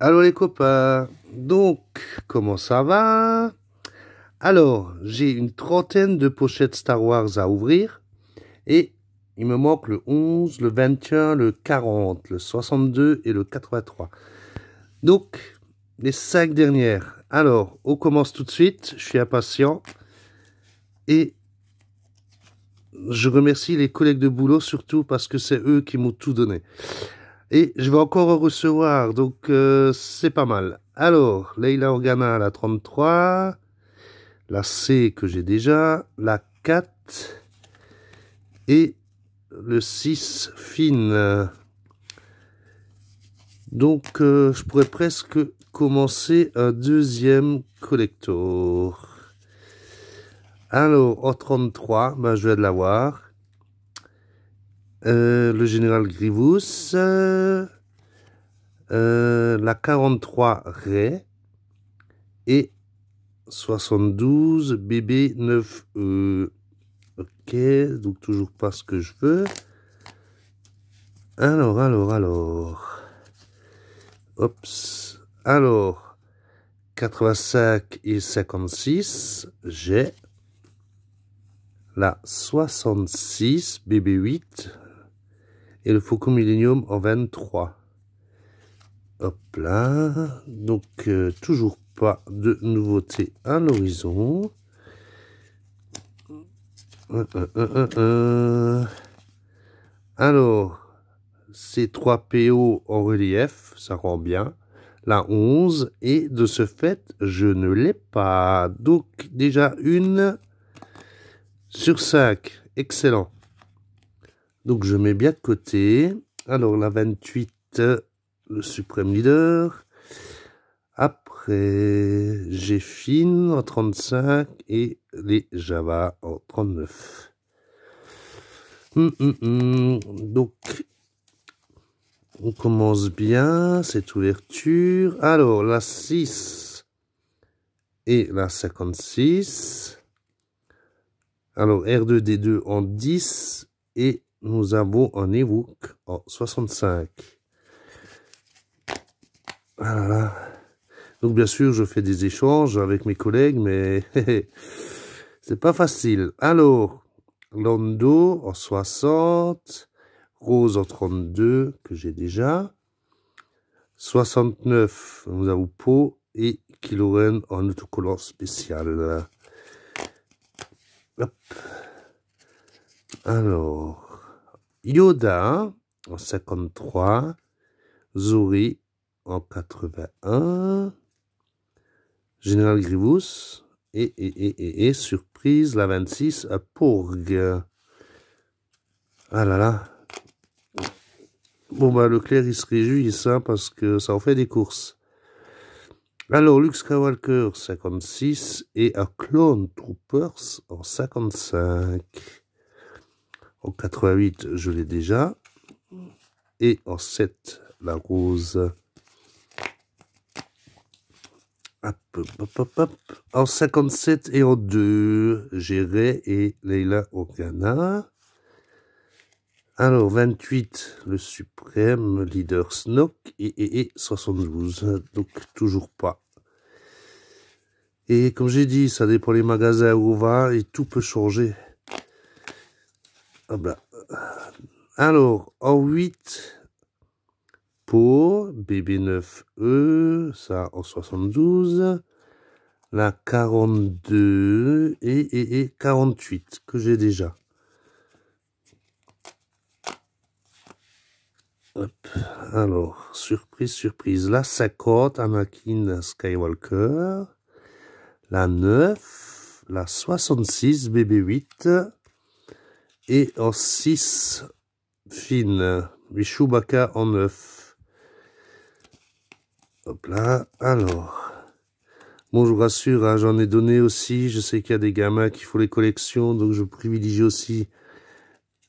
alors les copains, donc comment ça va Alors, j'ai une trentaine de pochettes Star Wars à ouvrir et il me manque le 11, le 21, le 40, le 62 et le 83. Donc, les cinq dernières. Alors, on commence tout de suite, je suis impatient et je remercie les collègues de boulot surtout parce que c'est eux qui m'ont tout donné. Et je vais encore recevoir, donc euh, c'est pas mal. Alors, Leila Organa, la 33, la C que j'ai déjà, la 4 et le 6 fine. Donc, euh, je pourrais presque commencer un deuxième collector. Alors, en 33, ben, je vais de l'avoir. Euh, le général Grivous, euh, euh, la 43 Ray et 72 BB 9E. Ok, donc toujours pas ce que je veux. Alors, alors, alors. Oups. Alors, 85 et 56, j'ai la 66 BB8 et le Foucault Millenium en 23. Hop là. Donc, euh, toujours pas de nouveautés à l'horizon. Euh, euh, Alors, ces 3 PO en relief, ça rend bien. La 11, et de ce fait, je ne l'ai pas. Donc, déjà une sur 5. Excellent. Donc je mets bien de côté. Alors la 28, le suprême leader. Après, j'ai Fin en 35 et les Java en 39. Hum, hum, hum. Donc, on commence bien cette ouverture. Alors, la 6 et la 56. Alors, R2D2 en 10 et nous avons un ebook en 65. Voilà. Ah Donc bien sûr, je fais des échanges avec mes collègues, mais c'est pas facile. Alors, Lando en 60, Rose en 32, que j'ai déjà. 69, nous avons peau. et Kiloren en autocollant spécial. Alors, Yoda en 53, Zuri en 81, Général Grivous et, et, et, et, surprise la 26 à Pourgue. Ah là là. Bon bah Leclerc il se réjouit ça parce que ça en fait des courses. Alors Luke Skywalker 56 et à Clone Troopers en 55. En 88, je l'ai déjà. Et en 7, la rose. Hop, hop, en 57 et en 2, Ray et Leila Okana. Alors, 28, le suprême leader Snock et, 72. Donc, toujours pas. Et comme j'ai dit, ça dépend les magasins où on va et tout peut changer. Ah bah, euh, alors, en 8, pour BB9E, ça en 72, la 42 et, 48 que j'ai déjà. Alors, surprise, surprise. La 50, Anakin Skywalker. La 9, la 66, BB8, et en 6 fines. Les en 9. Hop là, alors. Bon, je vous rassure, hein, j'en ai donné aussi. Je sais qu'il y a des gamins qui font les collections, donc je privilégie aussi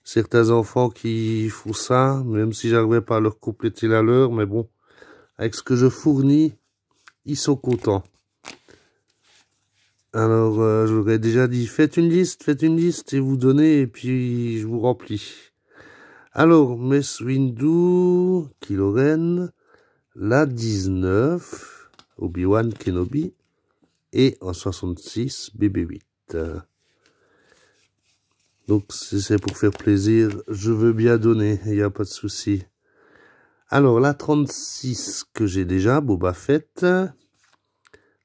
certains enfants qui font ça, même si j'arrivais pas à leur compléter la leur, mais bon, avec ce que je fournis, ils sont contents. Alors, euh, j'aurais déjà dit, faites une liste, faites une liste et vous donnez, et puis je vous remplis. Alors, Miss Windu, Kiloren, la 19, Obi-Wan Kenobi, et en 66, BB-8. Donc, si c'est pour faire plaisir, je veux bien donner, il n'y a pas de souci. Alors, la 36 que j'ai déjà, Boba Fett,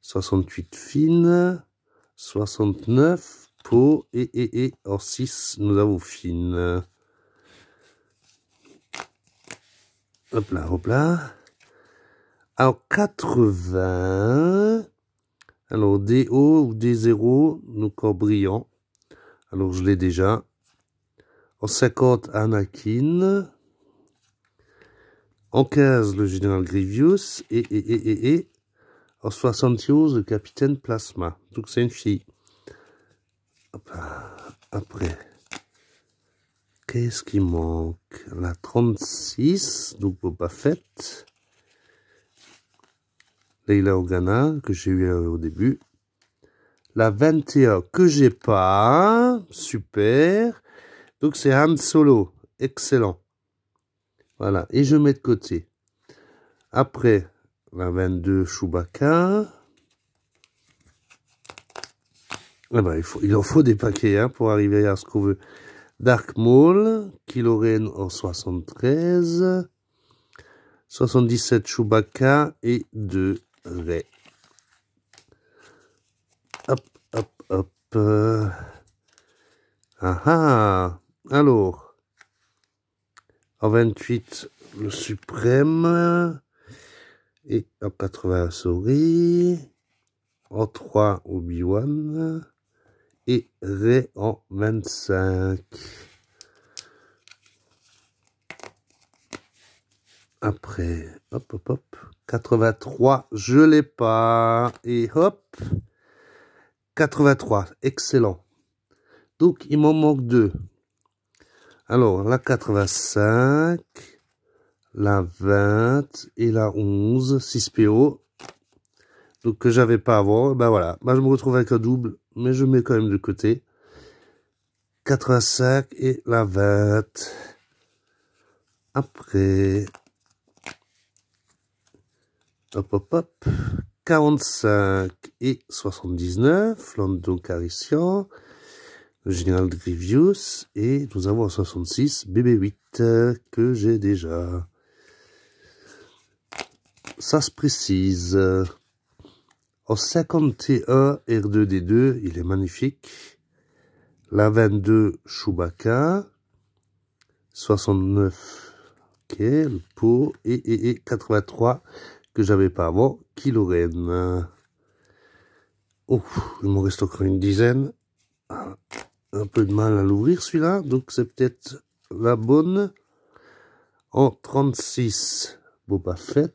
68 fine. 69 pot et et et en 6 nous avons fine hop là hop là alors 80 alors DO ou D0 nous corps brillant alors je l'ai déjà en 50 Anakin en 15 le général Grievous et et et et, et en 71, le capitaine Plasma. Donc c'est une fille. Après, qu'est-ce qui manque La 36, donc pas faite. Leila Organa, que j'ai eu euh, au début. La 21, que j'ai pas. Super. Donc c'est Han Solo. Excellent. Voilà. Et je mets de côté. Après, la 22 Chewbacca. Ah ben, il, faut, en faut des paquets hein, pour arriver à ce qu'on veut. Dark Maul, Ren en 73, 77 Chewbacca et 2 Ray. Hop, hop, hop. Ah ah Alors, en 28, le suprême et en 80 souris, en 3 Obi-Wan et ré en 25. Après, hop, hop, hop, 83, je l'ai pas, et hop, 83, excellent. Donc, il m'en manque deux. Alors, la 85, la 20 et la 11, 6 PO. Donc que j'avais pas avant, ben voilà. Ben, je me retrouve avec un double, mais je mets quand même de côté. 85 et la 20. Après, hop hop hop, 45 et 79, Landon Carissian, le général Grievous, et nous avons 66 BB8 euh, que j'ai déjà ça se précise. En 51 R2D2, il est magnifique. La 22 Chewbacca. 69 OK. le pot. Et, 83 que j'avais pas avant, Kiloren. Oh, il me reste encore une dizaine. Un peu de mal à l'ouvrir celui-là, donc c'est peut-être la bonne. En 36, Boba Fett.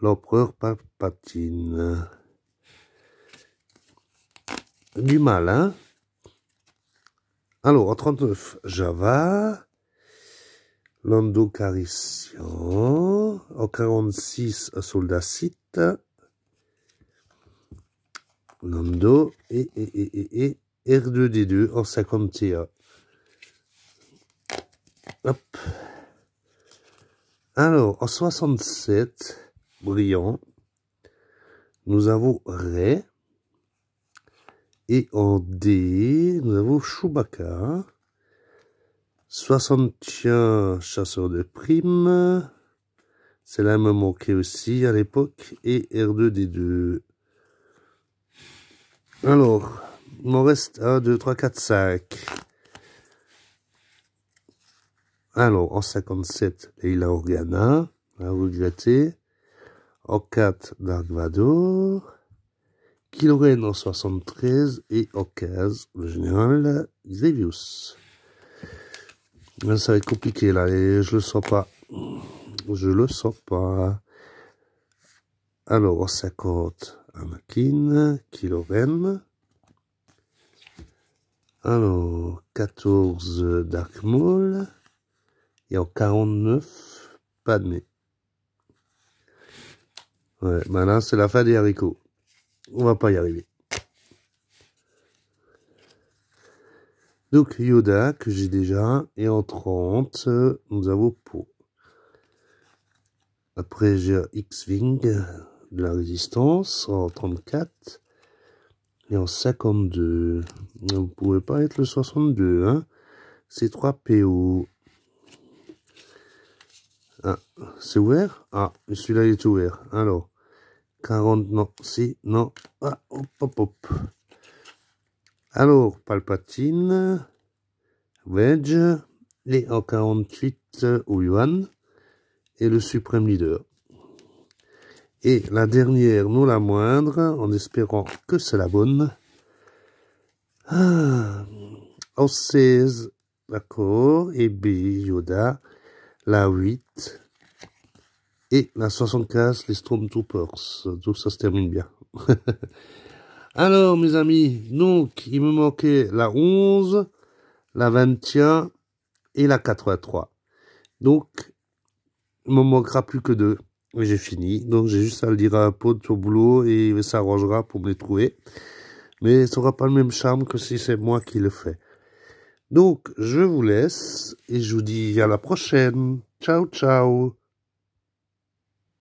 l'empereur patine. Du mal, hein Alors, en 39, Java, Lando Carissian, en 46, Soldat Sith, Lando, et, et, et, et R2-D2 en 51. Hop. Alors, en 67, brillant. Nous avons Ray. Et en D, nous avons Chewbacca. 61 chasseurs de primes. C'est là me manquait aussi à l'époque. Et R2D2. Alors, il m'en reste 1, 2, 3, 4, 5. Alors, en 57, Leila Organa, à regretter en 4 Vador, Kiloren en 73 et au 15 le général Xevius. Ah, ça va être compliqué là et je le sens pas. Je le sens pas. Alors en 50 Anakin, Kiloren. Alors 14 Dark Maul. Et en 49 Padmé. Ouais, ben là, c'est la fin des haricots. On va pas y arriver. Donc, Yoda, que j'ai déjà. Et en 30, nous avons Po. Après, j'ai X-Wing, de la résistance, en 34. Et en 52. Vous ne pouvez pas être le 62, hein. C'est 3 PO. Ah, c'est ouvert Ah, celui-là, est ouvert. Alors, 40, non, si, non. Ah, hop, hop, Alors, Palpatine, Wedge, les en 48 Ouyuan, et le Suprême Leader. Et la dernière, non la moindre, en espérant que c'est la bonne. Ah, en 16, d'accord, et B, Yoda, la 8 et la 75, les Stormtroopers. Donc ça se termine bien. Alors mes amis, donc il me manquait la 11, la 21 et la 83. Donc il me manquera plus que deux. mais j'ai fini. Donc j'ai juste à le dire à un pote au boulot et il s'arrangera pour me les trouver. Mais ça n'aura pas le même charme que si c'est moi qui le fais. Donc, je vous laisse et je vous dis à la prochaine. Ciao, ciao.